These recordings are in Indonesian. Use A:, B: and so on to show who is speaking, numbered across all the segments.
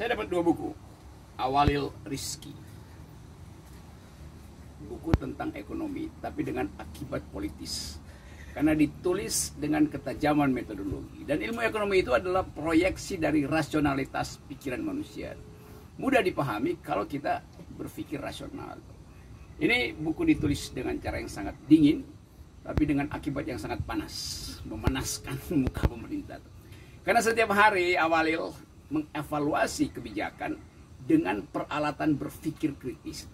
A: Saya dapat dua buku. Awalil Rizki. Buku tentang ekonomi, tapi dengan akibat politis. Karena ditulis dengan ketajaman metodologi. Dan ilmu ekonomi itu adalah proyeksi dari rasionalitas pikiran manusia. Mudah dipahami kalau kita berpikir rasional. Ini buku ditulis dengan cara yang sangat dingin, tapi dengan akibat yang sangat panas, memanaskan muka pemerintah. Karena setiap hari Awalil mengevaluasi kebijakan dengan peralatan berpikir kritis.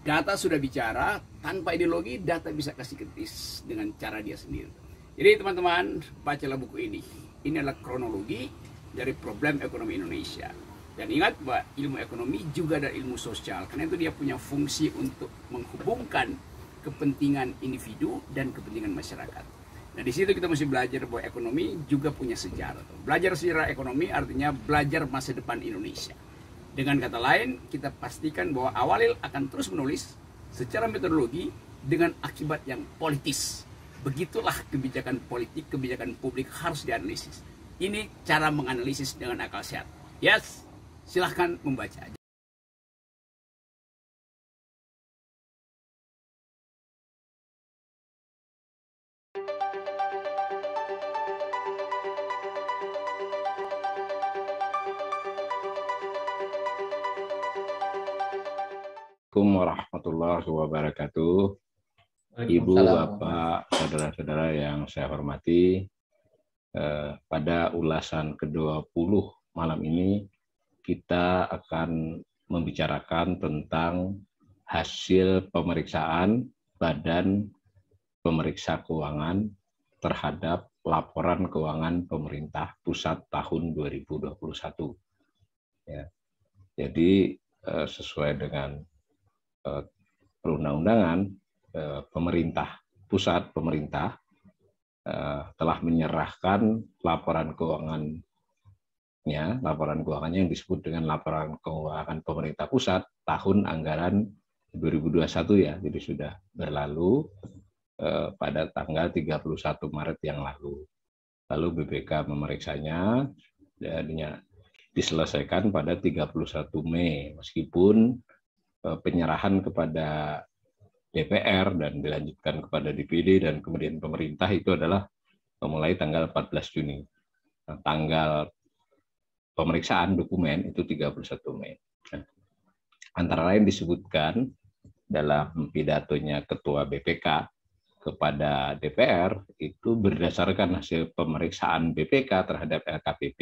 A: Data sudah bicara, tanpa ideologi data bisa kasih kritis dengan cara dia sendiri. Jadi teman-teman, bacalah buku ini. Ini adalah kronologi dari problem ekonomi Indonesia. Dan ingat bahwa ilmu ekonomi juga ada ilmu sosial. Karena itu dia punya fungsi untuk menghubungkan kepentingan individu dan kepentingan masyarakat. Nah di situ kita mesti belajar bahwa ekonomi juga punya sejarah. Belajar sejarah ekonomi artinya belajar masa depan Indonesia. Dengan kata lain, kita pastikan bahwa Awalil akan terus menulis secara metodologi dengan akibat yang politis. Begitulah kebijakan politik, kebijakan publik harus dianalisis. Ini cara menganalisis dengan akal sehat. Yes, silahkan membaca aja.
B: Assalamualaikum warahmatullahi wabarakatuh. Ibu, Bapak, saudara-saudara yang saya hormati, eh, pada ulasan ke-20 malam ini kita akan membicarakan tentang hasil pemeriksaan Badan Pemeriksa Keuangan terhadap laporan keuangan pemerintah pusat tahun 2021. Ya. Jadi eh, sesuai dengan Eh, perundang-undangan eh, pemerintah pusat pemerintah eh, telah menyerahkan laporan keuangannya laporan keuangannya yang disebut dengan laporan keuangan pemerintah pusat tahun anggaran 2021 ya jadi sudah berlalu pada tanggal 31 Maret yang lalu lalu BPK memeriksanya jadinya ya, diselesaikan pada 31 Mei meskipun Eh, penyerahan kepada DPR dan dilanjutkan kepada DPD dan kemudian pemerintah itu adalah mulai tanggal 14 Juni. Nah, tanggal pemeriksaan dokumen itu 31 Mei. Nah, antara lain disebutkan dalam pidatonya Ketua BPK kepada DPR itu berdasarkan hasil pemeriksaan BPK terhadap LKPP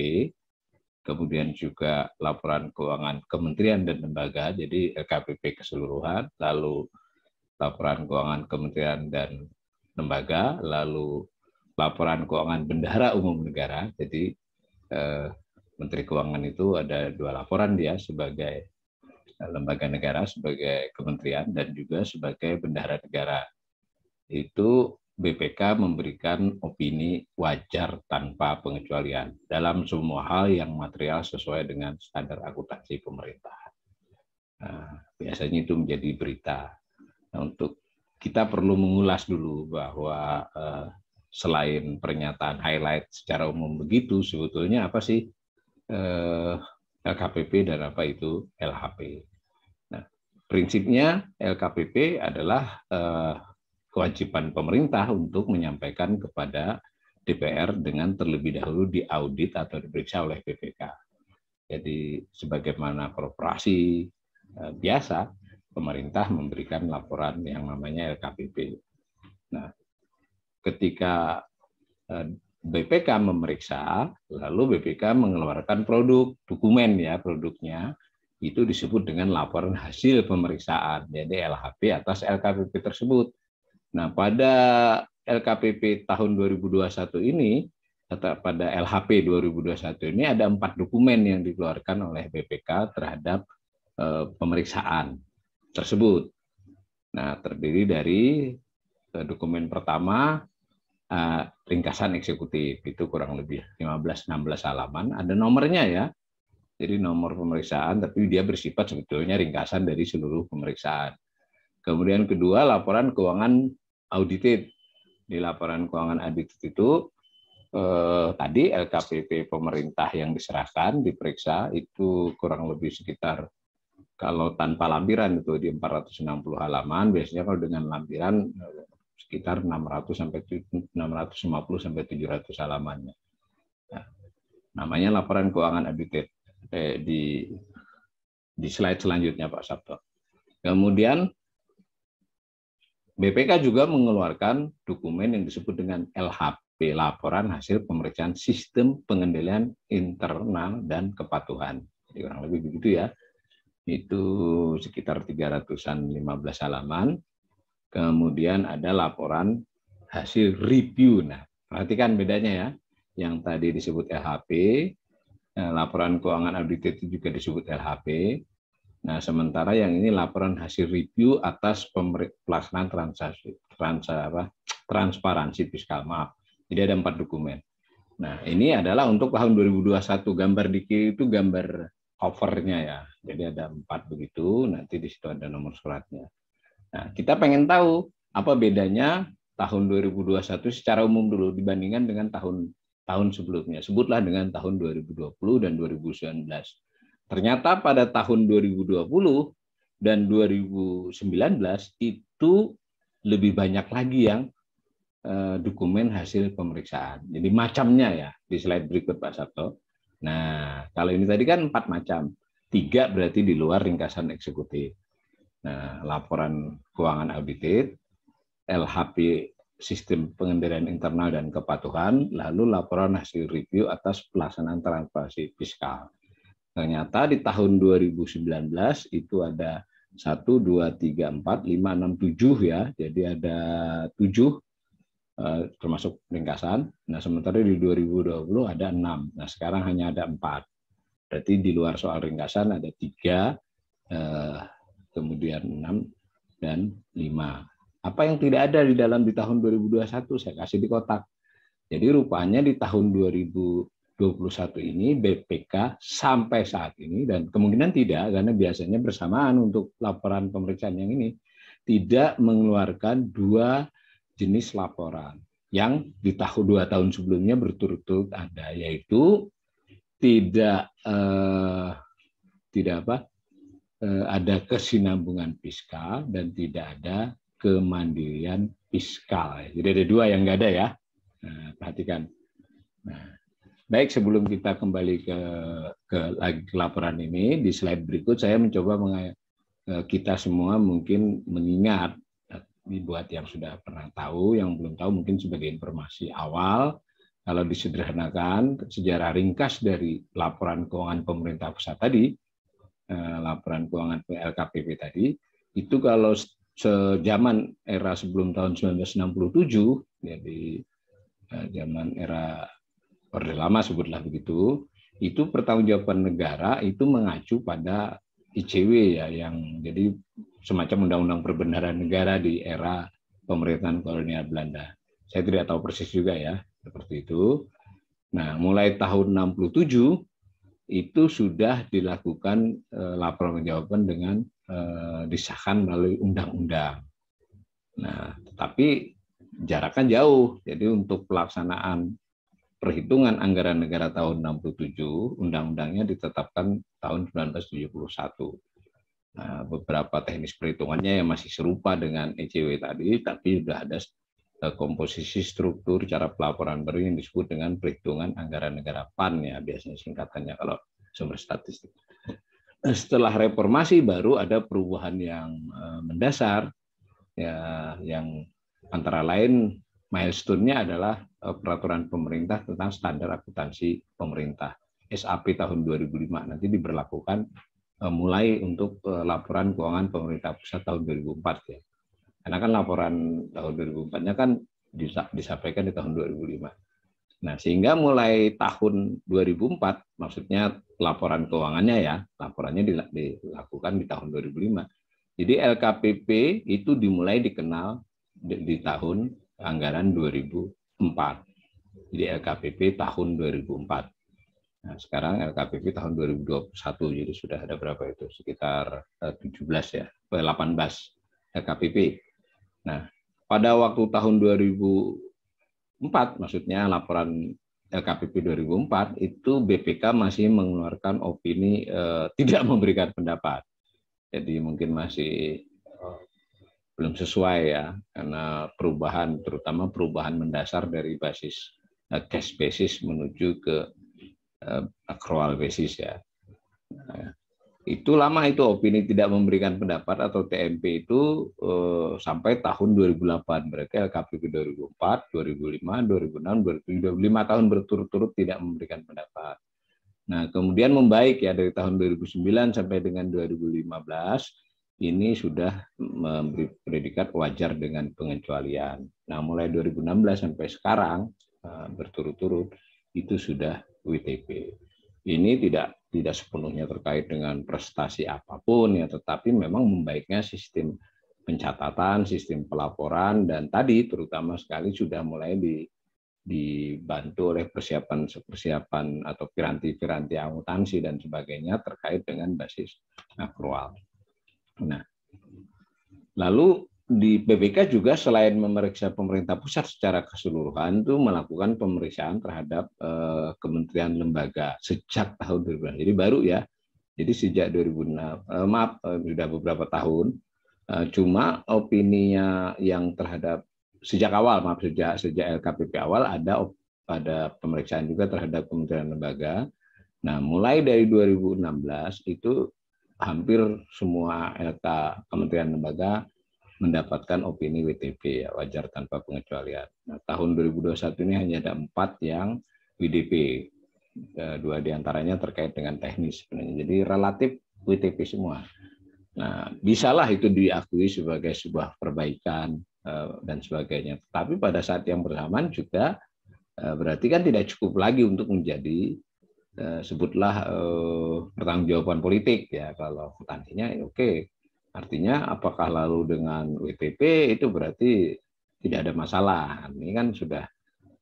B: kemudian juga laporan keuangan kementerian dan lembaga, jadi LKPP keseluruhan, lalu laporan keuangan kementerian dan lembaga, lalu laporan keuangan bendahara umum negara, jadi eh, Menteri Keuangan itu ada dua laporan dia sebagai eh, lembaga negara, sebagai kementerian, dan juga sebagai bendahara negara. Itu BPK memberikan opini wajar tanpa pengecualian dalam semua hal yang material sesuai dengan standar akuntansi pemerintah. Nah, biasanya itu menjadi berita. Nah, untuk kita perlu mengulas dulu bahwa eh, selain pernyataan highlight secara umum begitu, sebetulnya apa sih eh, LKPP dan apa itu LHP? Nah, prinsipnya LKPP adalah eh, kewajiban pemerintah untuk menyampaikan kepada DPR dengan terlebih dahulu diaudit atau diperiksa oleh BPK. Jadi sebagaimana korporasi eh, biasa, pemerintah memberikan laporan yang namanya LKPP. Nah, ketika eh, BPK memeriksa, lalu BPK mengeluarkan produk, dokumen ya produknya, itu disebut dengan laporan hasil pemeriksaan, jadi LHP atas LKPP tersebut. Nah, pada LKPP tahun 2021 ini atau pada LHP 2021 ini ada empat dokumen yang dikeluarkan oleh BPK terhadap eh, pemeriksaan tersebut. Nah, terdiri dari eh, dokumen pertama eh, ringkasan eksekutif itu kurang lebih 15-16 halaman, ada nomornya ya. Jadi nomor pemeriksaan tapi dia bersifat sebetulnya ringkasan dari seluruh pemeriksaan. Kemudian kedua, laporan keuangan audited. Di laporan keuangan audited itu eh, tadi LKPP pemerintah yang diserahkan diperiksa itu kurang lebih sekitar kalau tanpa lampiran itu di 460 halaman, biasanya kalau dengan lampiran eh, sekitar 600 sampai 650 sampai 700 halamannya. Nah, namanya laporan keuangan audited eh, di di slide selanjutnya Pak Sabto. Kemudian BPK juga mengeluarkan dokumen yang disebut dengan LHP, laporan hasil pemeriksaan sistem pengendalian internal dan kepatuhan. Jadi kurang lebih begitu ya. Itu sekitar 315 halaman. Kemudian ada laporan hasil review. Nah, perhatikan bedanya ya. Yang tadi disebut LHP, eh, laporan keuangan itu juga disebut LHP. Nah, sementara yang ini laporan hasil review atas pelaksanaan transaksi trans, apa, transparansi fiskal maaf. Jadi ada empat dokumen. Nah, ini adalah untuk tahun 2021. Gambar di kiri itu gambar covernya ya. Jadi ada empat begitu, nanti di situ ada nomor suratnya. Nah, kita pengen tahu apa bedanya tahun 2021 secara umum dulu dibandingkan dengan tahun tahun sebelumnya. Sebutlah dengan tahun 2020 dan 2019. Ternyata pada tahun 2020 dan 2019 itu lebih banyak lagi yang eh, dokumen hasil pemeriksaan. Jadi macamnya ya di slide berikut Pak Sato. Nah, kalau ini tadi kan empat macam. Tiga berarti di luar ringkasan eksekutif. Nah, laporan keuangan audited, LHP sistem pengendalian internal dan kepatuhan, lalu laporan hasil review atas pelaksanaan transparansi fiskal. Ternyata di tahun 2019 itu ada 1, 2, 3, 4, 5, 6, 7 ya. Jadi ada 7 eh, termasuk ringkasan. Nah, sementara di 2020 ada 6. Nah, sekarang hanya ada 4. Berarti di luar soal ringkasan ada 3, eh, kemudian 6, dan 5. Apa yang tidak ada di dalam di tahun 2021? Saya kasih di kotak. Jadi rupanya di tahun 2000 2021 ini BPK sampai saat ini dan kemungkinan tidak karena biasanya bersamaan untuk laporan pemeriksaan yang ini tidak mengeluarkan dua jenis laporan yang di tahun dua tahun sebelumnya berturut-turut ada yaitu tidak eh, tidak apa eh, ada kesinambungan fiskal dan tidak ada kemandirian fiskal jadi ada dua yang nggak ada ya nah, perhatikan nah Baik, sebelum kita kembali ke, ke, ke laporan ini, di slide berikut saya mencoba meng, kita semua mungkin mengingat dibuat yang sudah pernah tahu, yang belum tahu mungkin sebagai informasi awal. Kalau disederhanakan, sejarah ringkas dari laporan keuangan pemerintah pusat tadi, eh, laporan keuangan LKPP tadi, itu kalau sejaman era sebelum tahun 1967, jadi eh, zaman era Orde Lama sebutlah begitu, itu pertanggungjawaban negara itu mengacu pada ICW ya yang jadi semacam undang-undang perbendaharaan negara di era pemerintahan kolonial Belanda. Saya tidak tahu persis juga ya seperti itu. Nah, mulai tahun 67 itu sudah dilakukan eh, laporan jawaban dengan eh, disahkan melalui undang-undang. Nah, tetapi jaraknya jauh. Jadi untuk pelaksanaan perhitungan anggaran negara tahun 67, undang-undangnya ditetapkan tahun 1971. Nah, beberapa teknis perhitungannya yang masih serupa dengan ECW tadi, tapi sudah ada eh, komposisi struktur cara pelaporan baru yang disebut dengan perhitungan anggaran negara PAN ya biasanya singkatannya kalau sumber statistik. Setelah reformasi baru ada perubahan yang eh, mendasar ya yang antara lain milestone-nya adalah eh, peraturan pemerintah tentang standar akuntansi pemerintah SAP tahun 2005 nanti diberlakukan eh, mulai untuk eh, laporan keuangan pemerintah pusat tahun 2004 ya. Karena kan laporan tahun 2004-nya kan disampaikan di tahun 2005. Nah, sehingga mulai tahun 2004 maksudnya laporan keuangannya ya, laporannya dilakukan di tahun 2005. Jadi LKPP itu dimulai dikenal di, di tahun anggaran 2004. Jadi LKPP tahun 2004. Nah, sekarang LKPP tahun 2021, jadi sudah ada berapa itu? Sekitar 17 eh, ya, 18 eh, LKPP. Nah, pada waktu tahun 2004, maksudnya laporan LKPP 2004, itu BPK masih mengeluarkan opini eh, tidak memberikan pendapat. Jadi mungkin masih belum sesuai ya karena perubahan terutama perubahan mendasar dari basis eh, cash basis menuju ke eh, accrual basis ya. Nah, itu lama itu opini tidak memberikan pendapat atau TMP itu eh, sampai tahun 2008 berarti LKPP 2004, 2005, 2006, 2005 tahun berturut-turut tidak memberikan pendapat. Nah, kemudian membaik ya dari tahun 2009 sampai dengan 2015 ini sudah memberi predikat wajar dengan pengecualian. Nah, mulai 2016 sampai sekarang eh, berturut-turut itu sudah WTP. Ini tidak tidak sepenuhnya terkait dengan prestasi apapun ya, tetapi memang membaiknya sistem pencatatan, sistem pelaporan dan tadi terutama sekali sudah mulai di dibantu oleh persiapan-persiapan atau piranti-piranti akuntansi dan sebagainya terkait dengan basis akrual. Nah, lalu di BPK juga selain memeriksa pemerintah pusat secara keseluruhan itu melakukan pemeriksaan terhadap eh, kementerian lembaga sejak tahun 2006. Jadi baru ya. Jadi sejak 2006 eh, maaf eh, sudah beberapa tahun eh, cuma opininya yang terhadap sejak awal maaf sejak sejak LKPP awal ada pada pemeriksaan juga terhadap kementerian lembaga. Nah, mulai dari 2016 itu hampir semua LK Kementerian Lembaga mendapatkan opini WTP ya wajar tanpa pengecualian. Nah, tahun 2021 ini hanya ada empat yang WDP, e, dua diantaranya terkait dengan teknis sebenarnya. Jadi relatif WTP semua. Nah, bisalah itu diakui sebagai sebuah perbaikan e, dan sebagainya. Tapi pada saat yang bersamaan juga e, berarti kan tidak cukup lagi untuk menjadi Eh, sebutlah eh, pertanggungjawaban politik ya kalau tadinya ya oke artinya apakah lalu dengan WTP itu berarti tidak ada masalah ini kan sudah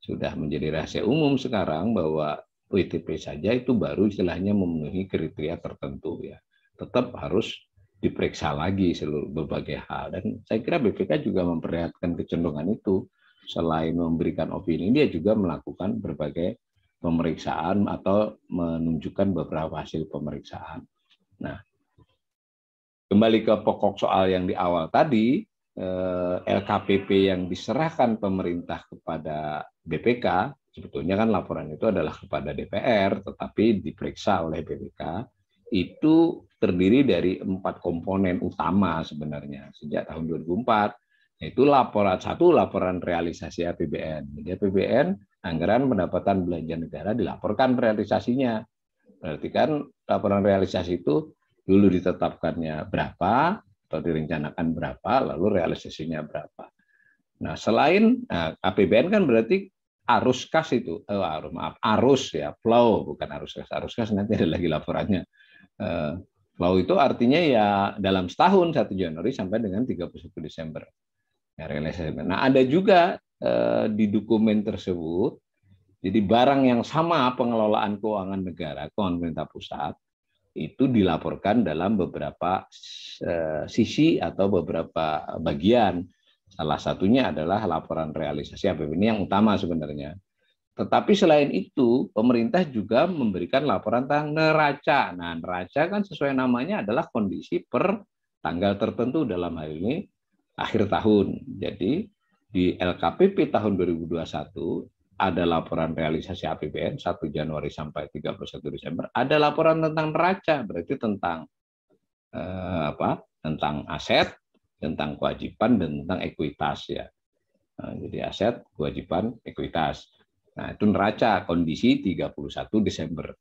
B: sudah menjadi rahasia umum sekarang bahwa WTP saja itu baru istilahnya memenuhi kriteria tertentu ya tetap harus diperiksa lagi seluruh berbagai hal dan saya kira BPK juga memperlihatkan kecenderungan itu selain memberikan opini dia juga melakukan berbagai pemeriksaan atau menunjukkan beberapa hasil pemeriksaan. Nah, kembali ke pokok soal yang di awal tadi, eh, LKPP yang diserahkan pemerintah kepada BPK, sebetulnya kan laporan itu adalah kepada DPR, tetapi diperiksa oleh BPK, itu terdiri dari empat komponen utama sebenarnya sejak tahun 2004, yaitu laporan satu laporan realisasi APBN. Jadi APBN anggaran pendapatan belanja negara dilaporkan realisasinya. Berarti kan laporan realisasi itu dulu ditetapkannya berapa atau direncanakan berapa, lalu realisasinya berapa. Nah, selain nah, APBN kan berarti arus kas itu, oh, arus, maaf, arus ya, flow, bukan arus kas. Arus kas nanti ada lagi laporannya. Uh, flow itu artinya ya dalam setahun, 1 Januari sampai dengan 31 Desember. Ya, nah, ada juga eh, di dokumen tersebut, jadi barang yang sama pengelolaan keuangan negara, keuangan pemerintah pusat, itu dilaporkan dalam beberapa eh, sisi atau beberapa bagian. Salah satunya adalah laporan realisasi APBN yang utama sebenarnya. Tetapi selain itu, pemerintah juga memberikan laporan tentang neraca. Nah, neraca kan sesuai namanya adalah kondisi per tanggal tertentu dalam hal ini akhir tahun. Jadi di LKPP tahun 2021 ada laporan realisasi APBN 1 Januari sampai 31 Desember, ada laporan tentang neraca, berarti tentang eh, apa? tentang aset, tentang kewajiban dan tentang ekuitas ya. Nah, jadi aset, kewajiban, ekuitas. Nah, itu neraca kondisi 31 Desember.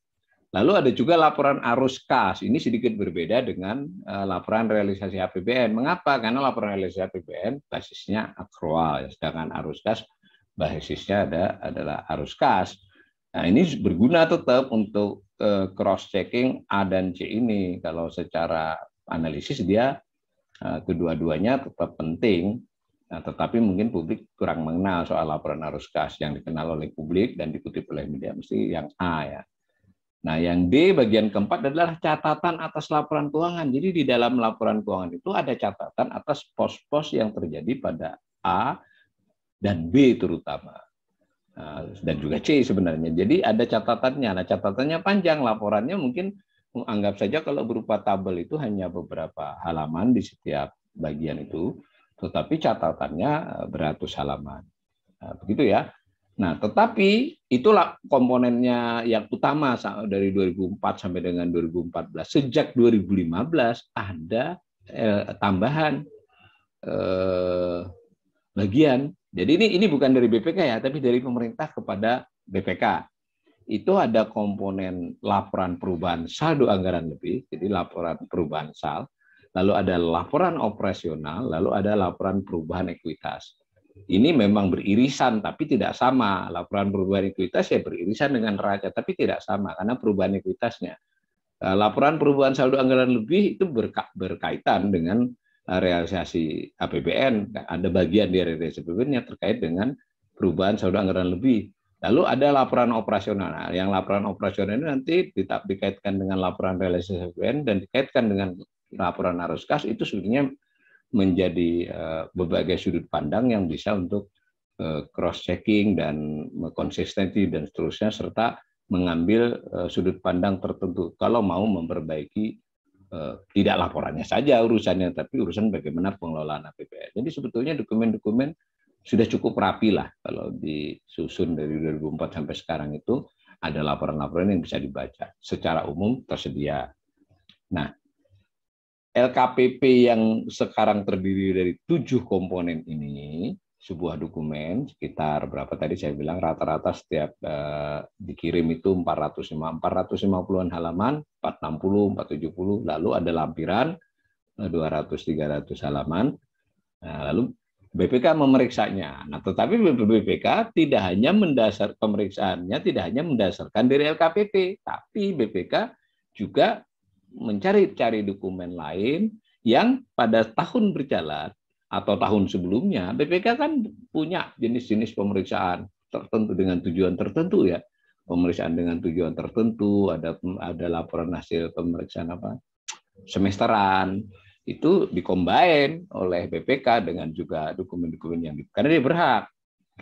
B: Lalu ada juga laporan arus kas. Ini sedikit berbeda dengan eh, laporan realisasi APBN. Mengapa? Karena laporan realisasi APBN basisnya akrual, ya. sedangkan arus kas basisnya ada adalah arus kas. Nah, ini berguna tetap untuk eh, cross checking A dan C ini. Kalau secara analisis dia eh, kedua-duanya tetap penting, nah, tetapi mungkin publik kurang mengenal soal laporan arus kas yang dikenal oleh publik dan dikutip oleh media mesti yang A ya. Nah, yang D bagian keempat adalah catatan atas laporan keuangan. Jadi di dalam laporan keuangan itu ada catatan atas pos-pos yang terjadi pada A dan B terutama. Nah, dan juga C sebenarnya. Jadi ada catatannya. Nah, catatannya panjang, laporannya mungkin anggap saja kalau berupa tabel itu hanya beberapa halaman di setiap bagian itu, tetapi catatannya beratus halaman. Nah, begitu ya. Nah, tetapi itulah komponennya yang utama dari 2004 sampai dengan 2014. Sejak 2015 ada eh, tambahan eh, bagian. Jadi ini ini bukan dari BPK ya, tapi dari pemerintah kepada BPK. Itu ada komponen laporan perubahan saldo anggaran lebih, jadi laporan perubahan sal, lalu ada laporan operasional, lalu ada laporan perubahan ekuitas ini memang beririsan tapi tidak sama. Laporan perubahan ekuitas ya beririsan dengan neraca tapi tidak sama karena perubahan ekuitasnya. Eh, laporan perubahan saldo anggaran lebih itu berka berkaitan dengan eh, realisasi APBN. Ada bagian dari realisasi APBN yang terkait dengan perubahan saldo anggaran lebih. Lalu ada laporan operasional. Nah, yang laporan operasional ini nanti dikaitkan dengan laporan realisasi APBN dan dikaitkan dengan laporan arus kas itu sebenarnya menjadi eh, berbagai sudut pandang yang bisa untuk eh, cross checking dan konsistensi dan seterusnya serta mengambil eh, sudut pandang tertentu kalau mau memperbaiki tidak laporannya saja urusannya tapi urusan bagaimana pengelolaan APBN. Jadi sebetulnya dokumen-dokumen sudah cukup rapi lah kalau disusun dari 2004 sampai sekarang itu ada laporan-laporan yang bisa dibaca secara umum tersedia. Nah, LKPP yang sekarang terdiri dari tujuh komponen ini, sebuah dokumen sekitar berapa tadi saya bilang rata-rata setiap uh, dikirim itu 450 450-an halaman, 460, 470, lalu ada lampiran 200 eh, 300 halaman. Nah, lalu BPK memeriksanya. Nah, tetapi BPK tidak hanya mendasar pemeriksaannya tidak hanya mendasarkan dari LKPP, tapi BPK juga mencari-cari dokumen lain yang pada tahun berjalan atau tahun sebelumnya BPK kan punya jenis-jenis pemeriksaan tertentu dengan tujuan tertentu ya pemeriksaan dengan tujuan tertentu ada ada laporan hasil pemeriksaan apa semesteran itu dikombain oleh BPK dengan juga dokumen-dokumen yang karena dia berhak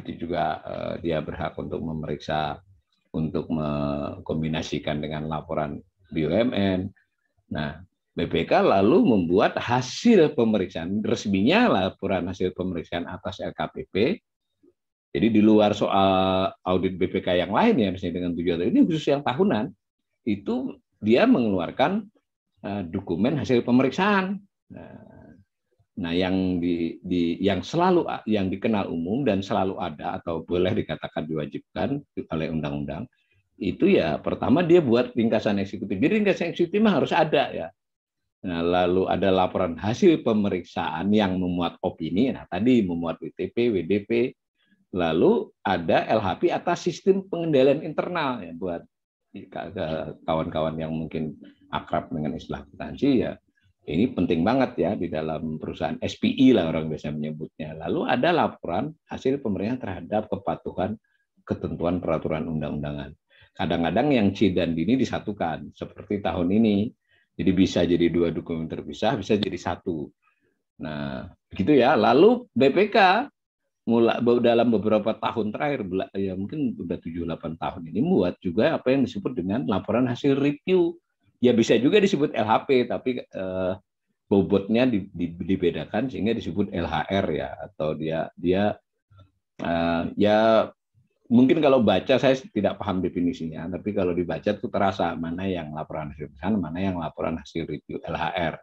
B: itu juga eh, dia berhak untuk memeriksa untuk mengkombinasikan dengan laporan BUMN Nah, BPK lalu membuat hasil pemeriksaan resminya laporan hasil pemeriksaan atas LKPP. Jadi di luar soal audit BPK yang lain ya misalnya dengan tujuan ini khusus yang tahunan itu dia mengeluarkan eh, dokumen hasil pemeriksaan. Nah, nah yang di, di yang selalu yang dikenal umum dan selalu ada atau boleh dikatakan diwajibkan oleh undang-undang itu ya pertama dia buat ringkasan eksekutif. Jadi ringkasan eksekutif mah harus ada ya. Nah, lalu ada laporan hasil pemeriksaan yang memuat opini. Nah, tadi memuat WTP, WDP. Lalu ada LHP atas sistem pengendalian internal ya buat kawan-kawan yang mungkin akrab dengan istilah akuntansi ya. Ini penting banget ya di dalam perusahaan SPI lah orang biasa menyebutnya. Lalu ada laporan hasil pemeriksaan terhadap kepatuhan ketentuan peraturan undang-undangan kadang-kadang yang C dan D ini disatukan seperti tahun ini. Jadi bisa jadi dua dokumen terpisah, bisa jadi satu. Nah, begitu ya. Lalu BPK mulai dalam beberapa tahun terakhir ya mungkin sudah tujuh delapan tahun ini buat juga apa yang disebut dengan laporan hasil review. Ya bisa juga disebut LHP tapi eh, bobotnya di, di, dibedakan sehingga disebut LHR ya atau dia dia Uh, ya mungkin kalau baca saya tidak paham definisinya, tapi kalau dibaca itu terasa mana yang laporan hasil pemeriksaan, mana yang laporan hasil review LHR.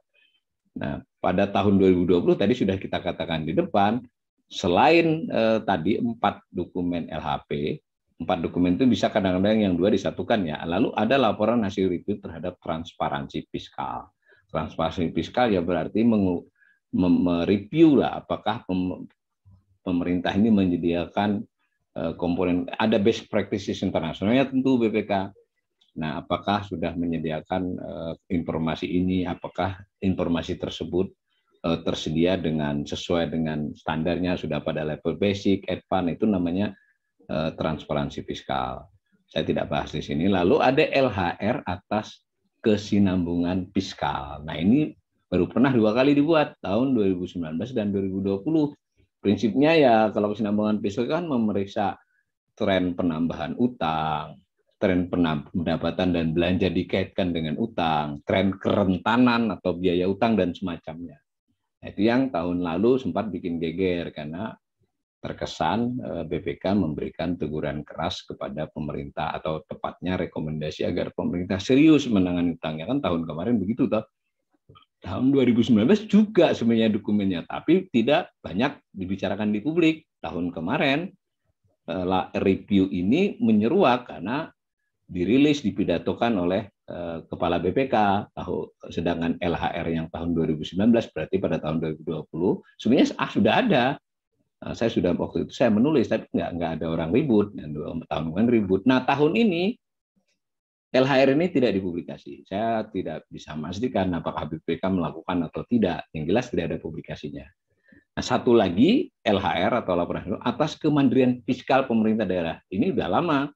B: Nah, pada tahun 2020 tadi sudah kita katakan di depan, selain eh, tadi empat dokumen LHP, empat dokumen itu bisa kadang-kadang yang dua disatukan ya. Lalu ada laporan hasil review terhadap transparansi fiskal. Transparansi fiskal ya berarti mereview lah apakah pemerintah ini menyediakan Eh, komponen ada best practices internasionalnya tentu BPK. Nah, apakah sudah menyediakan eh, informasi ini? Apakah informasi tersebut eh, tersedia dengan sesuai dengan standarnya sudah pada level basic, advance itu namanya transparansi fiskal. Saya tidak bahas di sini. Lalu ada LHR atas kesinambungan fiskal. Nah, ini baru pernah dua kali dibuat tahun 2019 dan 2020 Prinsipnya ya kalau kesinambungan fiskal kan memeriksa tren penambahan utang, tren pendapatan dan belanja dikaitkan dengan utang, tren kerentanan atau biaya utang dan semacamnya. Nah, itu yang tahun lalu sempat bikin geger karena terkesan eh, BPK memberikan teguran keras kepada pemerintah atau tepatnya rekomendasi agar pemerintah serius menangani utangnya kan tahun kemarin begitu toh tahun 2019 juga sebenarnya dokumennya, tapi tidak banyak dibicarakan di publik. Tahun kemarin eh, review ini menyeruak karena dirilis dipidatokan oleh eh, kepala BPK, sedangkan LHR yang tahun 2019 berarti pada tahun 2020 sebenarnya ah, sudah ada. Eh, saya sudah waktu itu saya menulis tapi nggak ada orang ribut dan tahun kemarin ribut. Nah tahun ini LHR ini tidak dipublikasi. Saya tidak bisa memastikan apakah BPK melakukan atau tidak. Yang jelas tidak ada publikasinya. Nah, satu lagi LHR atau laporan atas kemandirian fiskal pemerintah daerah. Ini sudah lama.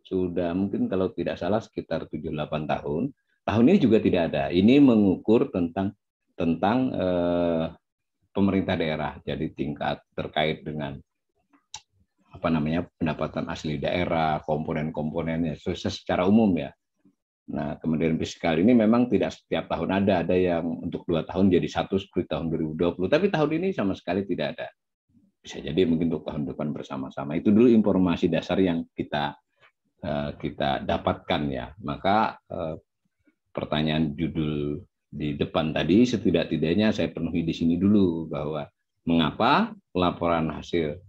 B: Sudah mungkin kalau tidak salah sekitar 7-8 tahun. Tahun ini juga tidak ada. Ini mengukur tentang tentang eh, pemerintah daerah. Jadi tingkat terkait dengan apa namanya pendapatan asli daerah, komponen-komponennya secara umum ya. Nah, kemudian Fiskal ini memang tidak setiap tahun ada, ada yang untuk dua tahun jadi satu seperti tahun 2020, tapi tahun ini sama sekali tidak ada. Bisa jadi mungkin untuk tahun depan bersama-sama. Itu dulu informasi dasar yang kita eh, kita dapatkan ya. Maka eh, pertanyaan judul di depan tadi setidak-tidaknya saya penuhi di sini dulu bahwa mengapa laporan hasil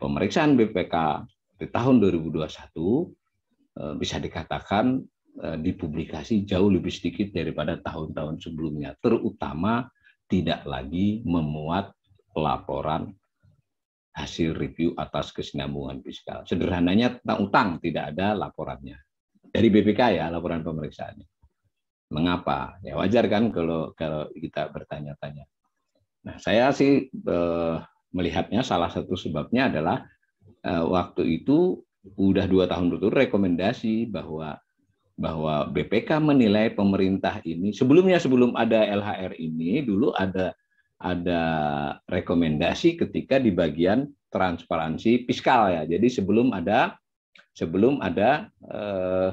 B: pemeriksaan BPK di tahun 2021 eh, bisa dikatakan eh, dipublikasi jauh lebih sedikit daripada tahun-tahun sebelumnya, terutama tidak lagi memuat laporan hasil review atas kesinambungan fiskal. Sederhananya tentang utang tidak ada laporannya. Dari BPK ya laporan pemeriksaannya. Mengapa? Ya wajar kan kalau kalau kita bertanya-tanya. Nah, saya sih eh, melihatnya salah satu sebabnya adalah eh, waktu itu udah dua tahun betul rekomendasi bahwa bahwa BPK menilai pemerintah ini sebelumnya sebelum ada LHR ini dulu ada ada rekomendasi ketika di bagian transparansi fiskal ya. Jadi sebelum ada sebelum ada eh,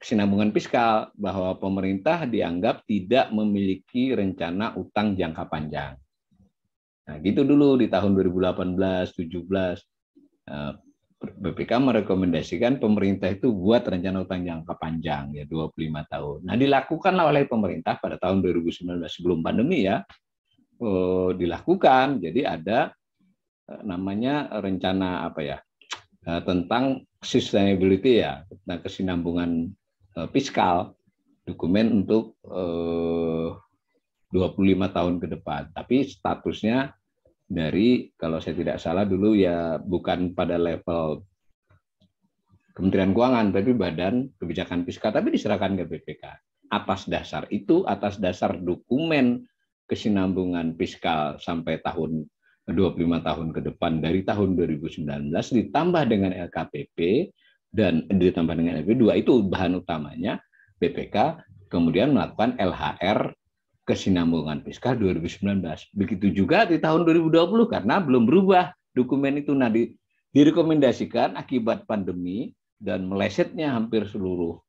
B: kesinambungan fiskal bahwa pemerintah dianggap tidak memiliki rencana utang jangka panjang. Nah, gitu dulu di tahun 2018, 17 BPK merekomendasikan pemerintah itu buat rencana utang jangka panjang ya 25 tahun. Nah, dilakukanlah oleh pemerintah pada tahun 2019 sebelum pandemi ya. Eh, dilakukan. Jadi ada eh, namanya rencana apa ya? Eh, tentang sustainability ya, tentang kesinambungan eh, fiskal, dokumen untuk eh, 25 tahun ke depan. Tapi statusnya dari kalau saya tidak salah dulu ya bukan pada level Kementerian Keuangan tapi Badan Kebijakan Fiskal tapi diserahkan ke BPK. Atas dasar itu, atas dasar dokumen kesinambungan fiskal sampai tahun 25 tahun ke depan dari tahun 2019 ditambah dengan LKPP dan ditambah dengan LP2 itu bahan utamanya BPK kemudian melakukan LHR kesinambungan fiskal 2019. Begitu juga di tahun 2020 karena belum berubah dokumen itu. Nah, di, direkomendasikan akibat pandemi dan melesetnya hampir seluruh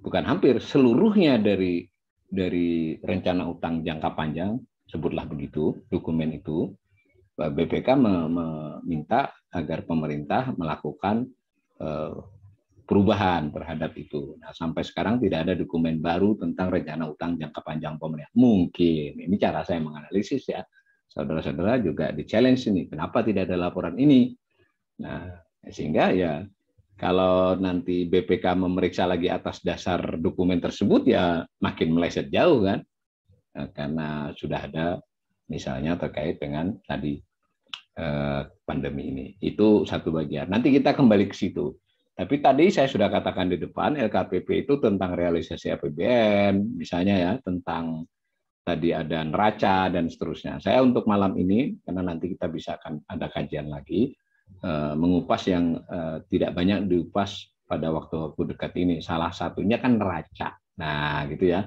B: bukan hampir seluruhnya dari dari rencana utang jangka panjang sebutlah begitu dokumen itu BPK meminta agar pemerintah melakukan eh, perubahan terhadap itu. Nah, sampai sekarang tidak ada dokumen baru tentang rencana utang jangka panjang pemerintah. Mungkin ini cara saya menganalisis ya. Saudara-saudara juga di challenge ini, kenapa tidak ada laporan ini? Nah, sehingga ya kalau nanti BPK memeriksa lagi atas dasar dokumen tersebut ya makin meleset jauh kan. Nah, karena sudah ada misalnya terkait dengan tadi eh, pandemi ini. Itu satu bagian. Nanti kita kembali ke situ tapi tadi saya sudah katakan di depan LKPP itu tentang realisasi APBN, misalnya ya tentang tadi ada neraca dan seterusnya. Saya untuk malam ini karena nanti kita bisa akan ada kajian lagi eh, mengupas yang eh, tidak banyak diupas pada waktu-waktu dekat ini. Salah satunya kan neraca. Nah, gitu ya.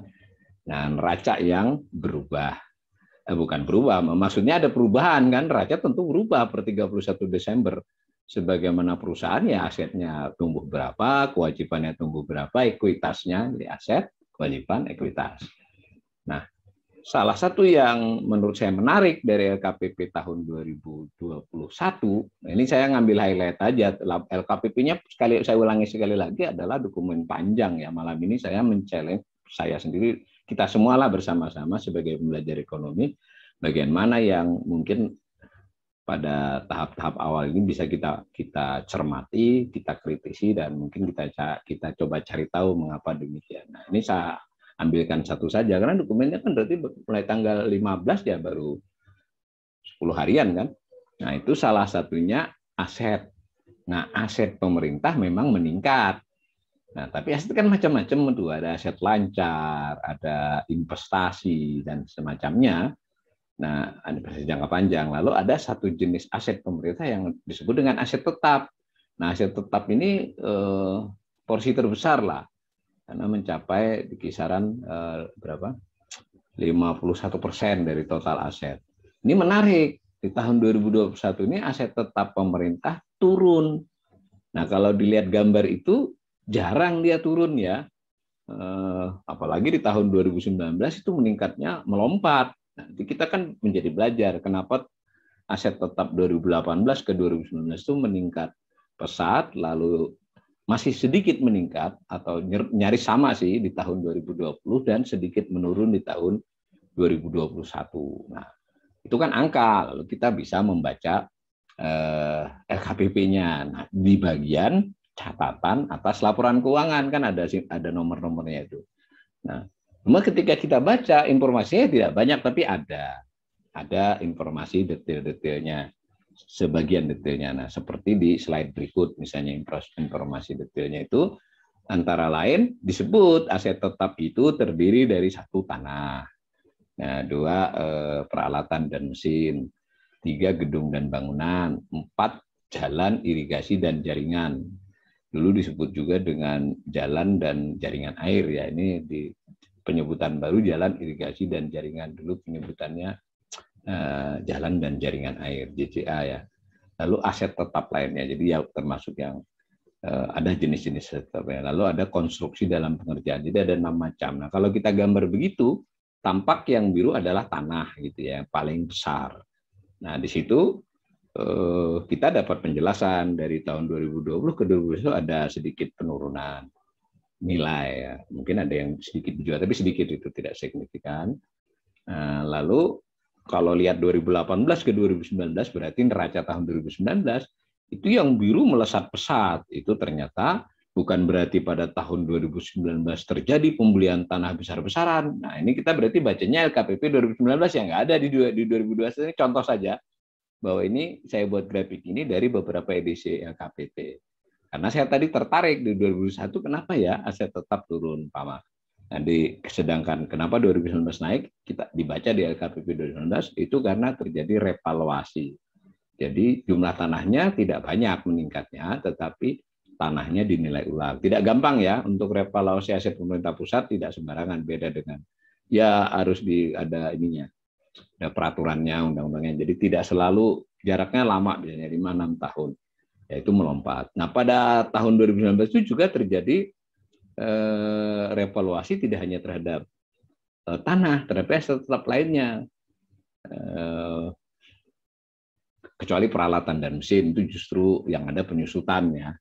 B: Nah, neraca yang berubah. Eh, bukan berubah, maksudnya ada perubahan kan. Neraca tentu berubah per 31 Desember sebagaimana perusahaan ya asetnya tumbuh berapa, kewajibannya tumbuh berapa, ekuitasnya di ya aset, kewajiban, ekuitas. Nah, salah satu yang menurut saya menarik dari LKPP tahun 2021, ini saya ngambil highlight aja, LKPP-nya sekali saya ulangi sekali lagi adalah dokumen panjang ya. Malam ini saya mencaleng saya sendiri, kita semualah bersama-sama sebagai pembelajar ekonomi, bagian mana yang mungkin pada tahap-tahap awal ini bisa kita kita cermati, kita kritisi dan mungkin kita kita coba cari tahu mengapa demikian. Nah, ini saya ambilkan satu saja karena dokumennya kan berarti mulai tanggal 15 ya baru 10 harian kan. Nah, itu salah satunya aset. Nah, aset pemerintah memang meningkat. Nah, tapi aset kan macam-macam ada aset lancar, ada investasi dan semacamnya. Nah, ada investasi jangka panjang. Lalu ada satu jenis aset pemerintah yang disebut dengan aset tetap. Nah, aset tetap ini eh, porsi terbesar lah, karena mencapai di kisaran eh, berapa? 51 persen dari total aset. Ini menarik. Di tahun 2021 ini aset tetap pemerintah turun. Nah, kalau dilihat gambar itu jarang dia turun ya. Eh, apalagi di tahun 2019 itu meningkatnya melompat Nah, kita kan menjadi belajar kenapa aset tetap 2018 ke 2019 itu meningkat pesat lalu masih sedikit meningkat atau nyaris sama sih di tahun 2020 dan sedikit menurun di tahun 2021. Nah, itu kan angka lalu kita bisa membaca eh, LKPP-nya. Nah, di bagian catatan atas laporan keuangan kan ada ada nomor-nomornya itu. Nah, Cuma ketika kita baca informasinya tidak banyak tapi ada. Ada informasi detail-detailnya, sebagian detailnya. Nah, seperti di slide berikut misalnya informasi detailnya itu antara lain disebut aset tetap itu terdiri dari satu tanah. Nah, dua eh, peralatan dan mesin, tiga gedung dan bangunan, empat jalan irigasi dan jaringan. Dulu disebut juga dengan jalan dan jaringan air ya. Ini di penyebutan baru jalan irigasi dan jaringan dulu penyebutannya eh, jalan dan jaringan air JCA ya lalu aset tetap lainnya jadi ya termasuk yang eh, ada jenis-jenis tetap ya. lalu ada konstruksi dalam pengerjaan jadi ada enam macam nah kalau kita gambar begitu tampak yang biru adalah tanah gitu ya paling besar nah di situ eh, kita dapat penjelasan dari tahun 2020 ke 2021 ada sedikit penurunan nilai ya. mungkin ada yang sedikit dijual tapi sedikit itu tidak signifikan eh, lalu kalau lihat 2018 ke 2019 berarti neraca tahun 2019 itu yang biru melesat pesat itu ternyata bukan berarti pada tahun 2019 terjadi pembelian tanah besar-besaran. Nah, ini kita berarti bacanya LKPP 2019 yang nggak ada di 2020 ini contoh saja bahwa ini saya buat grafik ini dari beberapa edisi LKPP. Karena saya tadi tertarik di 2001 kenapa ya aset tetap turun Pak Ma? Nah, di, sedangkan kenapa 2019 naik kita dibaca di LKPP 2019 itu karena terjadi revaluasi. Jadi jumlah tanahnya tidak banyak meningkatnya, tetapi tanahnya dinilai ulang. Tidak gampang ya untuk revaluasi aset pemerintah pusat tidak sembarangan beda dengan ya harus di ada ininya ada peraturannya undang-undangnya jadi tidak selalu jaraknya lama biasanya 5 6 tahun yaitu melompat. Nah, pada tahun 2019 itu juga terjadi eh, revaluasi tidak hanya terhadap eh, tanah, terhadap aset tetap lainnya. Eh, kecuali peralatan dan mesin itu justru yang ada penyusutannya.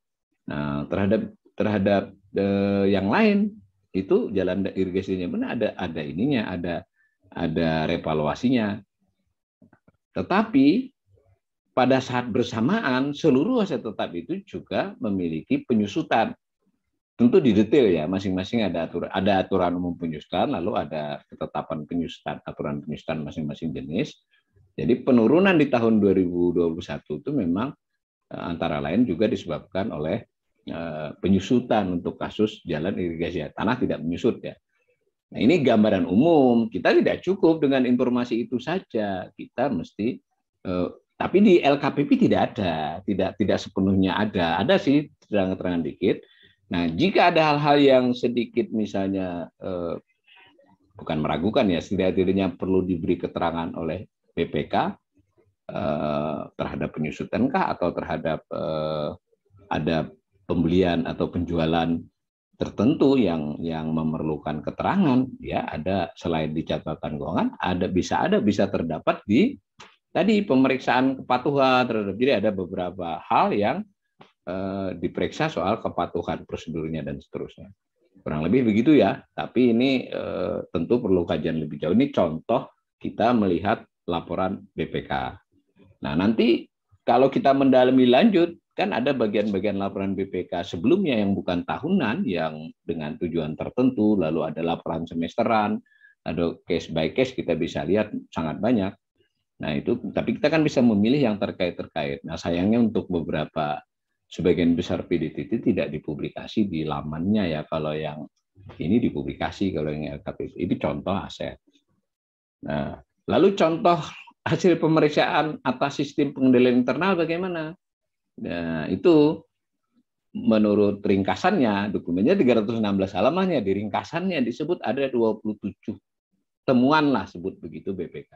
B: Nah, terhadap terhadap eh, yang lain itu jalan irigasinya benar ada ada ininya, ada ada revaluasinya. Tetapi pada saat bersamaan seluruh aset tetap itu juga memiliki penyusutan. Tentu di detail ya, masing-masing ada aturan, ada aturan umum penyusutan, lalu ada ketetapan penyusutan, aturan penyusutan masing-masing jenis. Jadi penurunan di tahun 2021 itu memang eh, antara lain juga disebabkan oleh eh, penyusutan untuk kasus jalan irigasi tanah tidak menyusut ya. Nah, ini gambaran umum, kita tidak cukup dengan informasi itu saja. Kita mesti eh, tapi di LKPP tidak ada, tidak tidak sepenuhnya ada. Ada sih terang-terangan dikit. Nah, jika ada hal-hal yang sedikit misalnya eh, bukan meragukan ya, setidaknya perlu diberi keterangan oleh PPK eh, terhadap penyusutan kah atau terhadap eh, ada pembelian atau penjualan tertentu yang yang memerlukan keterangan ya ada selain di catatan keuangan ada bisa ada bisa terdapat di Tadi pemeriksaan kepatuhan terhadap jadi ada beberapa hal yang eh, diperiksa soal kepatuhan prosedurnya dan seterusnya. Kurang lebih begitu ya, tapi ini eh, tentu perlu kajian lebih jauh. Ini contoh kita melihat laporan BPK. Nah, nanti kalau kita mendalami lanjut, kan ada bagian-bagian laporan BPK sebelumnya yang bukan tahunan yang dengan tujuan tertentu lalu ada laporan semesteran ada case by case kita bisa lihat sangat banyak Nah, itu tapi kita kan bisa memilih yang terkait-terkait. Nah, sayangnya untuk beberapa sebagian besar PDTT tidak dipublikasi di lamannya ya kalau yang ini dipublikasi kalau yang LKPP ini contoh aset. Nah, lalu contoh hasil pemeriksaan atas sistem pengendalian internal bagaimana? Nah, itu menurut ringkasannya dokumennya 316 halamannya di ringkasannya disebut ada 27 temuan lah sebut begitu BPK.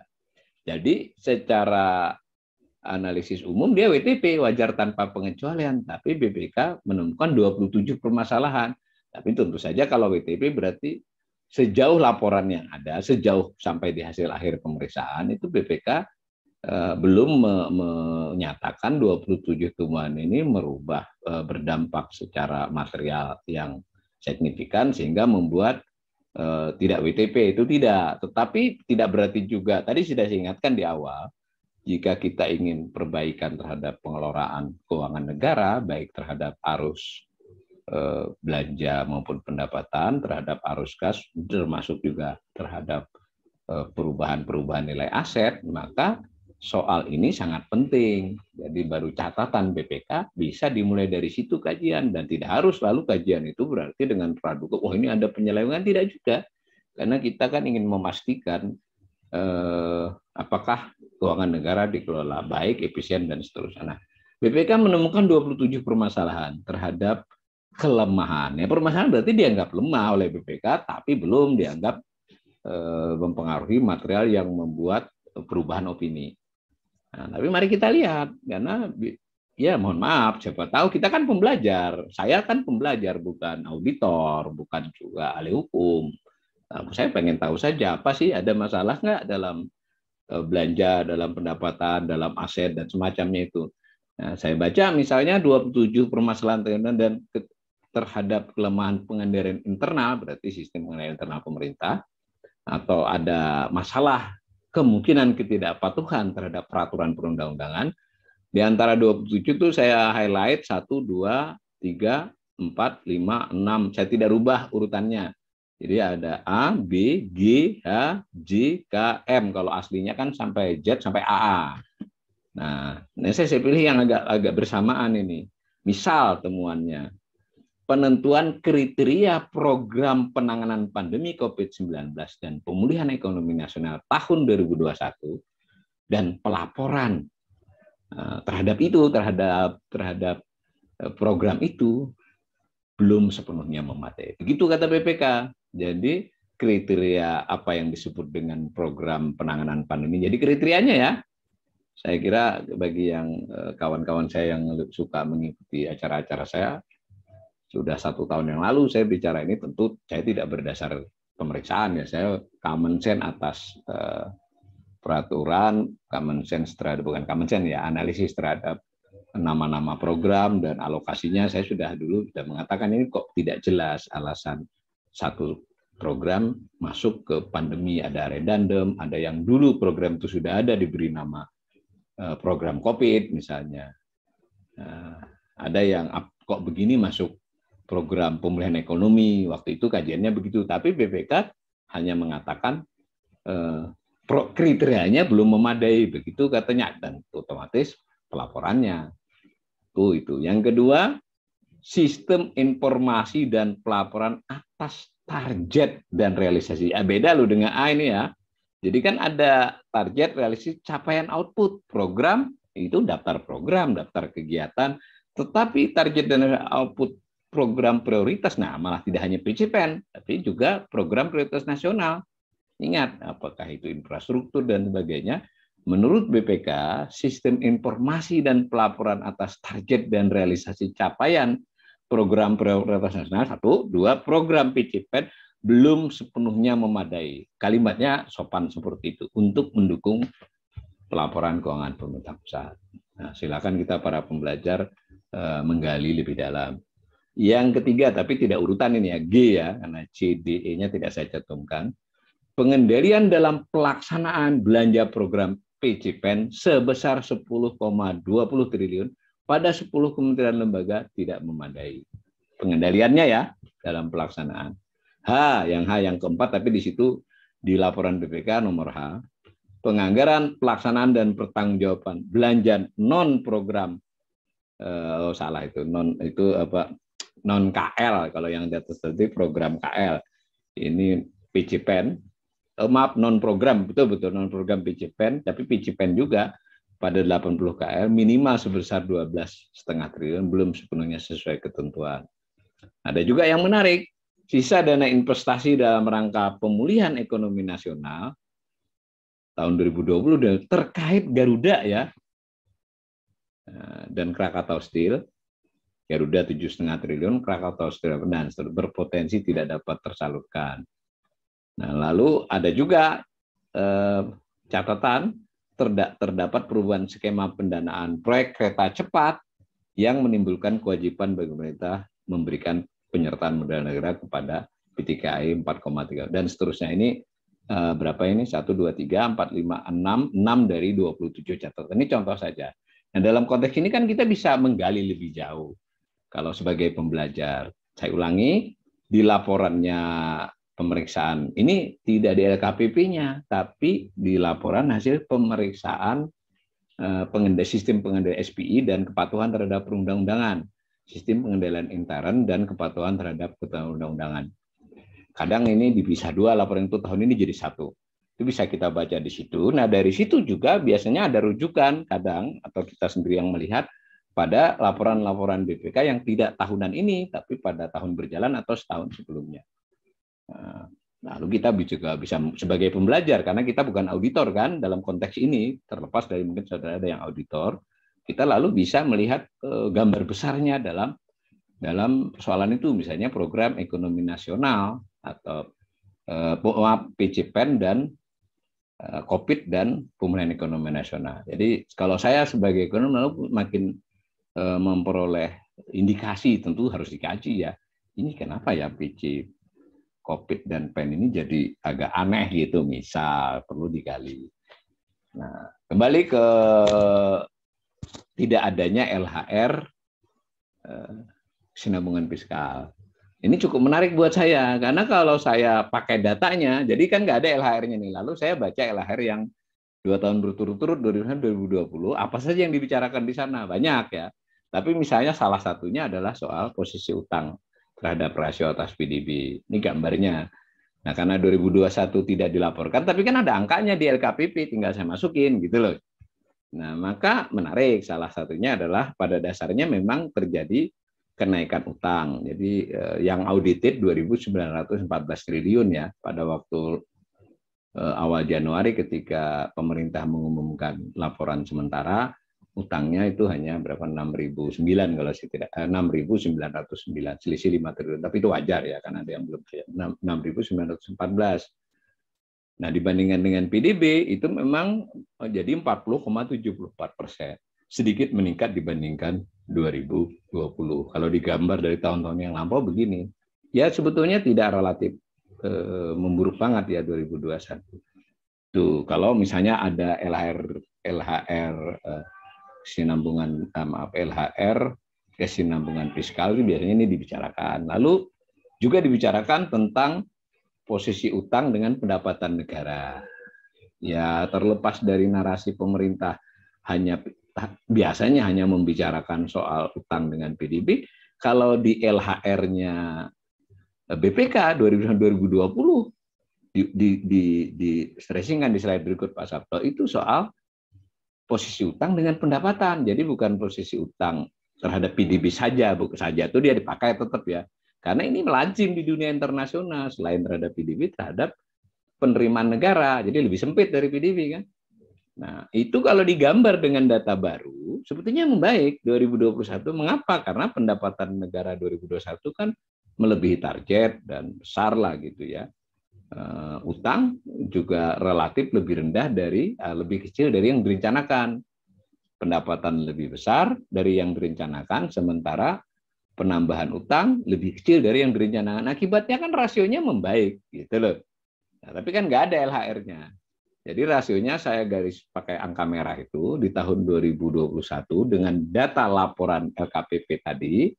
B: Jadi secara analisis umum dia WTP wajar tanpa pengecualian, tapi BPK menemukan 27 permasalahan. Tapi tentu saja kalau WTP berarti sejauh laporan yang ada, sejauh sampai di hasil akhir pemeriksaan itu BPK e, belum menyatakan 27 temuan ini merubah e, berdampak secara material yang signifikan sehingga membuat Eh, tidak WTP itu tidak, tetapi tidak berarti juga tadi sudah saya ingatkan di awal jika kita ingin perbaikan terhadap pengelolaan keuangan negara baik terhadap arus eh, belanja maupun pendapatan terhadap arus kas termasuk juga terhadap eh, perubahan-perubahan nilai aset maka soal ini sangat penting. Jadi baru catatan BPK bisa dimulai dari situ kajian dan tidak harus lalu kajian itu berarti dengan praduga oh ini ada penyelewengan tidak juga. Karena kita kan ingin memastikan eh, apakah keuangan negara dikelola baik, efisien dan seterusnya. Nah, BPK menemukan 27 permasalahan terhadap kelemahan. Ya, permasalahan berarti dianggap lemah oleh BPK tapi belum dianggap eh, mempengaruhi material yang membuat perubahan opini. Nah, tapi mari kita lihat karena ya mohon maaf siapa tahu kita kan pembelajar saya kan pembelajar bukan auditor bukan juga ahli hukum nah, saya pengen tahu saja apa sih ada masalah nggak dalam e, belanja dalam pendapatan dalam aset dan semacamnya itu nah, saya baca misalnya 27 permasalahan terendah dan terhadap kelemahan pengendalian internal berarti sistem pengendalian internal pemerintah atau ada masalah kemungkinan ketidakpatuhan terhadap peraturan perundang-undangan. Di antara 27 itu saya highlight 1, 2, 3, 4, 5, 6. Saya tidak rubah urutannya. Jadi ada A, B, G, H, J, K, M. Kalau aslinya kan sampai Z sampai AA. Nah, nah saya pilih yang agak agak bersamaan ini. Misal temuannya penentuan kriteria program penanganan pandemi COVID-19 dan pemulihan ekonomi nasional tahun 2021 dan pelaporan eh, terhadap itu terhadap terhadap eh, program itu belum sepenuhnya memadai. Begitu kata BPK. Jadi kriteria apa yang disebut dengan program penanganan pandemi. Jadi kriterianya ya saya kira bagi yang eh, kawan-kawan saya yang suka mengikuti acara-acara saya sudah satu tahun yang lalu saya bicara ini tentu saya tidak berdasar pemeriksaan ya saya common sense atas eh, peraturan common sense terhadap bukan common sense ya analisis terhadap nama-nama program dan alokasinya saya sudah dulu sudah mengatakan ini kok tidak jelas alasan satu program masuk ke pandemi ada redundant ada yang dulu program itu sudah ada diberi nama eh, program COVID misalnya eh, ada yang kok begini masuk program pemulihan ekonomi waktu itu kajiannya begitu tapi BPK hanya mengatakan eh, kriterianya belum memadai begitu katanya dan otomatis pelaporannya itu itu yang kedua sistem informasi dan pelaporan atas target dan realisasi ya, beda lo dengan A ini ya jadi kan ada target realisasi capaian output program itu daftar program daftar kegiatan tetapi target dan output program prioritas. Nah, malah tidak hanya PCPEN, tapi juga program prioritas nasional. Ingat, apakah itu infrastruktur dan sebagainya. Menurut BPK, sistem informasi dan pelaporan atas target dan realisasi capaian program prioritas nasional satu, dua program PCPEN belum sepenuhnya memadai. Kalimatnya sopan seperti itu untuk mendukung pelaporan keuangan pemerintah pusat. Nah, silakan kita para pembelajar eh, menggali lebih dalam. Yang ketiga, tapi tidak urutan ini ya, G ya, karena C, D, E-nya tidak saya cantumkan. Pengendalian dalam pelaksanaan belanja program PJPEN sebesar 10,20 triliun pada 10 kementerian lembaga tidak memadai. Pengendaliannya ya dalam pelaksanaan. H, yang H yang keempat, tapi di situ di laporan BPK nomor H, penganggaran pelaksanaan dan pertanggungjawaban belanja non program eh, oh salah itu non itu apa non KL kalau yang di atas tadi program KL ini PCPEN eh, maaf non program betul betul non program PCPEN tapi PCPEN juga pada 80 KL minimal sebesar 12 setengah triliun belum sepenuhnya sesuai ketentuan. Ada juga yang menarik, sisa dana investasi dalam rangka pemulihan ekonomi nasional tahun 2020 terkait Garuda ya eh, dan Krakatau Steel Garuda tujuh 7,5 triliun, Krakatau dan berpotensi tidak dapat tersalurkan. Nah, lalu ada juga eh, catatan terdapat perubahan skema pendanaan proyek kereta cepat yang menimbulkan kewajiban bagi pemerintah memberikan penyertaan modal negara kepada PTKI 4,3 dan seterusnya ini eh, berapa ini 1 2 3 4 5 6 6 dari 27 catatan. Ini contoh saja. Nah, dalam konteks ini kan kita bisa menggali lebih jauh kalau sebagai pembelajar. Saya ulangi, di laporannya pemeriksaan ini tidak di LKPP-nya, tapi di laporan hasil pemeriksaan eh, pengendali sistem pengendali SPI dan kepatuhan terhadap perundang-undangan, sistem pengendalian intern dan kepatuhan terhadap perundang undangan Kadang ini dipisah dua laporan itu tahun ini jadi satu. Itu bisa kita baca di situ. Nah dari situ juga biasanya ada rujukan kadang atau kita sendiri yang melihat pada laporan-laporan BPK yang tidak tahunan ini, tapi pada tahun berjalan atau setahun sebelumnya. Nah, lalu kita juga bisa sebagai pembelajar, karena kita bukan auditor kan dalam konteks ini, terlepas dari mungkin saudara ada yang auditor, kita lalu bisa melihat eh, gambar besarnya dalam dalam persoalan itu, misalnya program ekonomi nasional atau eh, PCPEN dan COVID eh, dan pemulihan ekonomi nasional. Jadi kalau saya sebagai ekonom lalu makin Eh, memperoleh indikasi tentu harus dikaji ya. Ini kenapa ya PC COVID dan PEN ini jadi agak aneh gitu, misal perlu dikali Nah, kembali ke tidak adanya LHR eh, sinambungan fiskal. Ini cukup menarik buat saya karena kalau saya pakai datanya, jadi kan nggak ada LHR-nya nih. Lalu saya baca LHR yang dua tahun berturut-turut 2020 apa saja yang dibicarakan di sana banyak ya tapi misalnya salah satunya adalah soal posisi utang terhadap rasio atas PDB. Ini gambarnya. Nah, karena 2021 tidak dilaporkan, tapi kan ada angkanya di LKPP, tinggal saya masukin gitu loh. Nah, maka menarik salah satunya adalah pada dasarnya memang terjadi kenaikan utang. Jadi eh, yang audited 2.914 triliun ya pada waktu eh, awal Januari ketika pemerintah mengumumkan laporan sementara utangnya itu hanya berapa 6.009 kalau saya tidak eh, 6.909 selisih 5 triliun tapi itu wajar ya karena ada yang belum empat 6.914 nah dibandingkan dengan PDB itu memang eh, jadi 40,74 persen sedikit meningkat dibandingkan 2020 kalau digambar dari tahun-tahun yang lampau begini ya sebetulnya tidak relatif eh, memburuk banget ya 2021 tuh kalau misalnya ada LHR LHR eh, kesinambungan eh, maaf LHR, kesinambungan fiskal itu biasanya ini dibicarakan. Lalu juga dibicarakan tentang posisi utang dengan pendapatan negara. Ya, terlepas dari narasi pemerintah hanya biasanya hanya membicarakan soal utang dengan PDB, kalau di LHR-nya BPK 2020 di di di, di stressing kan di slide berikut Pak Sabto itu soal posisi utang dengan pendapatan. Jadi bukan posisi utang terhadap PDB saja, bukan saja itu dia dipakai tetap ya. Karena ini melancing di dunia internasional selain terhadap PDB terhadap penerimaan negara. Jadi lebih sempit dari PDB kan. Nah, itu kalau digambar dengan data baru, sebetulnya membaik 2021. Mengapa? Karena pendapatan negara 2021 kan melebihi target dan besar lah gitu ya uh, utang juga relatif lebih rendah dari uh, lebih kecil dari yang direncanakan. Pendapatan lebih besar dari yang direncanakan sementara penambahan utang lebih kecil dari yang direncanakan. Akibatnya kan rasionya membaik gitu loh. Nah, tapi kan nggak ada LHR-nya. Jadi rasionya saya garis pakai angka merah itu di tahun 2021 dengan data laporan LKPP tadi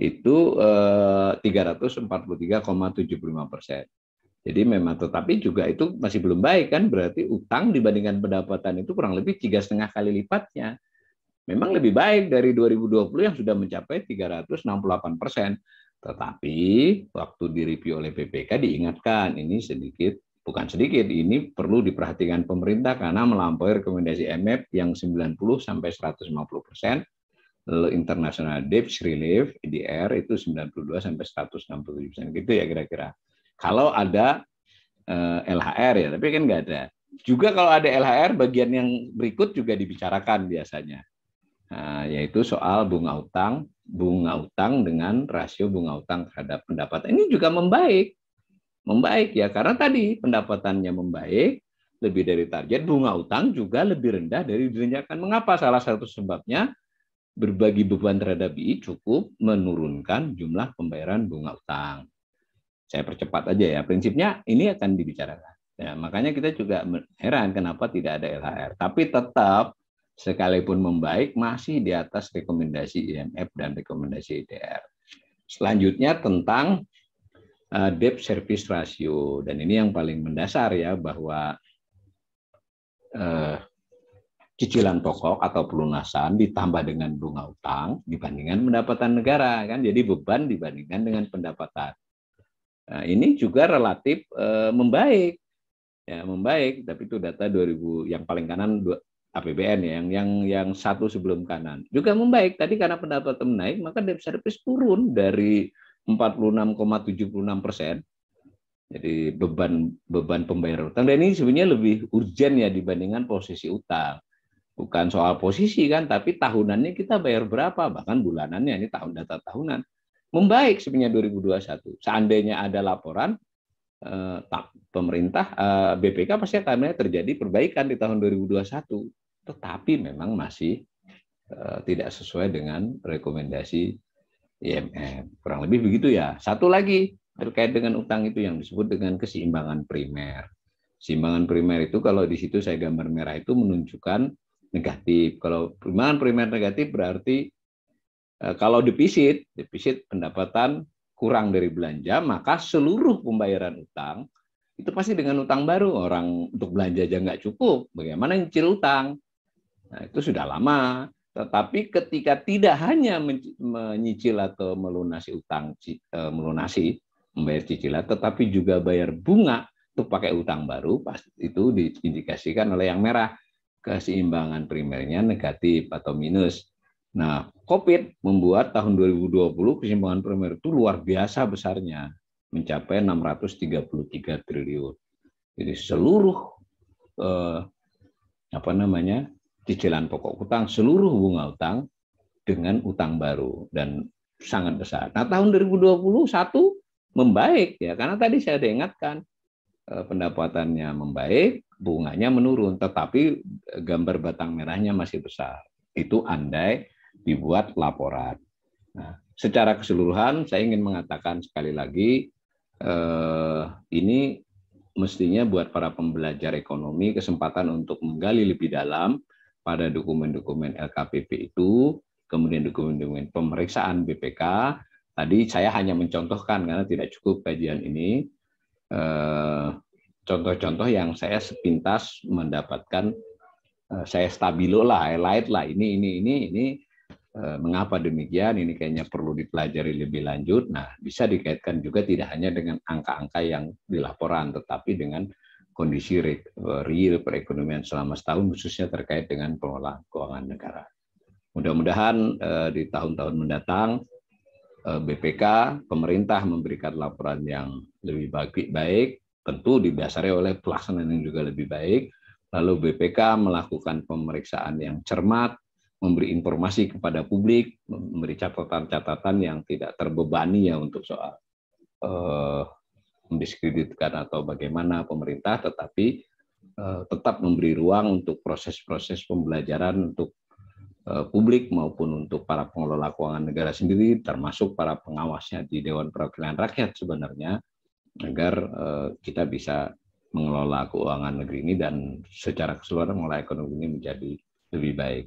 B: itu eh, 343,75 persen. Jadi memang tetapi juga itu masih belum baik kan berarti utang dibandingkan pendapatan itu kurang lebih tiga setengah kali lipatnya. Memang lebih baik dari 2020 yang sudah mencapai 368 persen. Tetapi waktu direview oleh PPK diingatkan ini sedikit bukan sedikit ini perlu diperhatikan pemerintah karena melampaui rekomendasi MF yang 90 sampai 150 persen lalu International Debt Relief (IDR) e itu 92 sampai 167 persen gitu ya kira-kira. Kalau ada uh, eh, LHR ya, tapi kan nggak ada. Juga kalau ada LHR, bagian yang berikut juga dibicarakan biasanya, nah, yaitu soal bunga utang, bunga utang dengan rasio bunga utang terhadap pendapatan. Ini juga membaik, membaik ya karena tadi pendapatannya membaik, lebih dari target, bunga utang juga lebih rendah dari direncanakan. Mengapa? Salah satu sebabnya berbagi beban terhadap BI cukup menurunkan jumlah pembayaran bunga utang saya percepat aja ya prinsipnya ini akan dibicarakan ya, makanya kita juga heran kenapa tidak ada LHR tapi tetap sekalipun membaik masih di atas rekomendasi IMF dan rekomendasi IDR selanjutnya tentang uh, debt service ratio dan ini yang paling mendasar ya bahwa uh, cicilan pokok atau pelunasan ditambah dengan bunga utang dibandingkan pendapatan negara kan jadi beban dibandingkan dengan pendapatan Nah, ini juga relatif eh, membaik. Ya, membaik, tapi itu data 2000 yang paling kanan APBN ya, yang yang yang satu sebelum kanan. Juga membaik tadi karena pendapatan naik, maka debt service turun dari 46,76 persen. Jadi beban beban pembayaran utang dan ini sebenarnya lebih urgent ya dibandingkan posisi utang. Bukan soal posisi kan, tapi tahunannya kita bayar berapa, bahkan bulanannya ini tahun data tahunan membaik sebenarnya 2021. Seandainya ada laporan eh, pemerintah eh, BPK pasti akan terjadi perbaikan di tahun 2021. Tetapi memang masih eh, tidak sesuai dengan rekomendasi IMF. Kurang lebih begitu ya. Satu lagi terkait dengan utang itu yang disebut dengan keseimbangan primer. Simbangan primer itu kalau di situ saya gambar merah itu menunjukkan negatif. Kalau keseimbangan primer negatif berarti Eh, kalau defisit, defisit pendapatan kurang dari belanja, maka seluruh pembayaran utang itu pasti dengan utang baru. Orang untuk belanja aja nggak cukup, bagaimana mencicil utang? Nah, itu sudah lama. Tetapi ketika tidak hanya menyicil atau melunasi utang, eh, melunasi membayar cicilan, tetapi juga bayar bunga itu pakai utang baru, itu diindikasikan oleh yang merah keseimbangan primernya negatif atau minus. Nah, COVID membuat tahun 2020 kesimpangan primer itu luar biasa besarnya, mencapai 633 triliun. Jadi seluruh eh, apa namanya cicilan pokok utang, seluruh bunga utang dengan utang baru dan sangat besar. Nah, tahun 2021 membaik ya, karena tadi saya ada ingatkan eh, pendapatannya membaik, bunganya menurun, tetapi gambar batang merahnya masih besar. Itu andai dibuat laporan. Nah, secara keseluruhan saya ingin mengatakan sekali lagi eh, ini mestinya buat para pembelajar ekonomi kesempatan untuk menggali lebih dalam pada dokumen-dokumen LKPP itu, kemudian dokumen-dokumen pemeriksaan BPK. Tadi saya hanya mencontohkan karena tidak cukup kajian ini. Eh, contoh-contoh yang saya sepintas mendapatkan eh, saya stabilo lah, highlight lah ini ini ini ini Eh, mengapa demikian ini kayaknya perlu dipelajari lebih lanjut. Nah, bisa dikaitkan juga tidak hanya dengan angka-angka yang dilaporan, tetapi dengan kondisi eh, real perekonomian selama setahun, khususnya terkait dengan pengelola keuangan negara. Mudah-mudahan eh, di tahun-tahun mendatang BPK pemerintah memberikan laporan yang lebih baik, tentu didasari oleh pelaksanaan yang juga lebih baik. Lalu BPK melakukan pemeriksaan yang cermat, memberi informasi kepada publik, memberi catatan-catatan yang tidak terbebani ya untuk soal eh, mendiskreditkan atau bagaimana pemerintah, tetapi eh, tetap memberi ruang untuk proses-proses pembelajaran untuk eh, publik maupun untuk para pengelola keuangan negara sendiri, termasuk para pengawasnya di Dewan Perwakilan Rakyat sebenarnya, agar eh, kita bisa mengelola keuangan negeri ini dan secara keseluruhan mengelola ekonomi ini menjadi lebih baik.